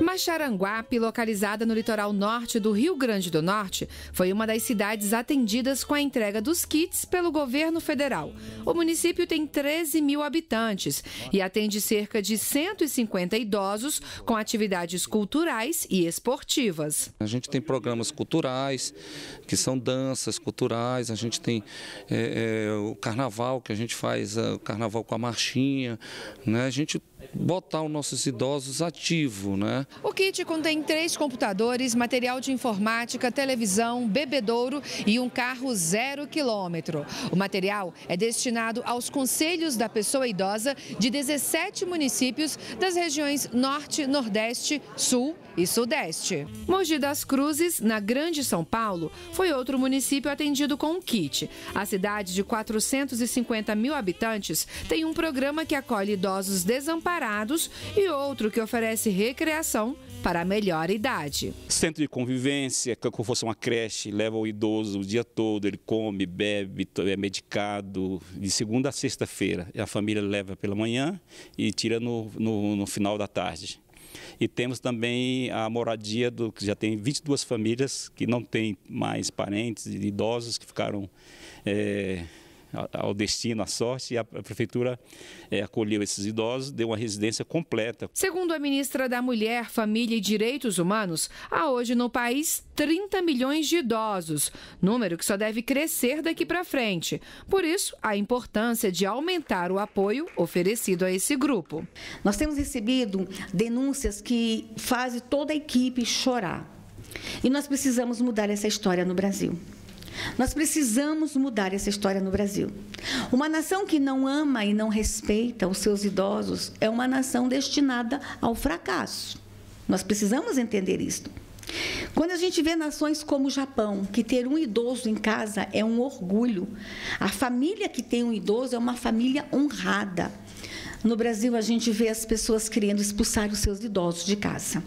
Macharanguape, localizada no litoral norte do Rio Grande do Norte, foi uma das cidades atendidas com a entrega dos kits pelo governo federal. O município tem 13 mil habitantes e atende cerca de 150 idosos com atividades culturais e esportivas. A gente tem programas culturais, que são danças culturais, a gente tem é, é, o carnaval, que a gente faz é, o carnaval com a marchinha, né? a gente botar os nossos idosos ativos, né? O kit contém três computadores, material de informática, televisão, bebedouro e um carro zero quilômetro. O material é destinado aos conselhos da pessoa idosa de 17 municípios das regiões Norte, Nordeste, Sul e Sudeste. Mogi das Cruzes, na Grande São Paulo, foi outro município atendido com um kit. A cidade de 450 mil habitantes tem um programa que acolhe idosos desamparados e outro que oferece recreação para a melhor idade. Centro de convivência, é como fosse uma creche, leva o idoso o dia todo, ele come, bebe, é medicado, de segunda a sexta-feira. A família leva pela manhã e tira no, no, no final da tarde. E temos também a moradia do que já tem 22 famílias que não tem mais parentes idosos que ficaram é, ao destino, à sorte, e a prefeitura é, acolheu esses idosos, deu uma residência completa. Segundo a ministra da Mulher, Família e Direitos Humanos, há hoje no país 30 milhões de idosos, número que só deve crescer daqui para frente. Por isso, a importância de aumentar o apoio oferecido a esse grupo. Nós temos recebido denúncias que fazem toda a equipe chorar. E nós precisamos mudar essa história no Brasil. Nós precisamos mudar essa história no Brasil. Uma nação que não ama e não respeita os seus idosos é uma nação destinada ao fracasso. Nós precisamos entender isso. Quando a gente vê nações como o Japão, que ter um idoso em casa é um orgulho, a família que tem um idoso é uma família honrada. No Brasil, a gente vê as pessoas querendo expulsar os seus idosos de casa.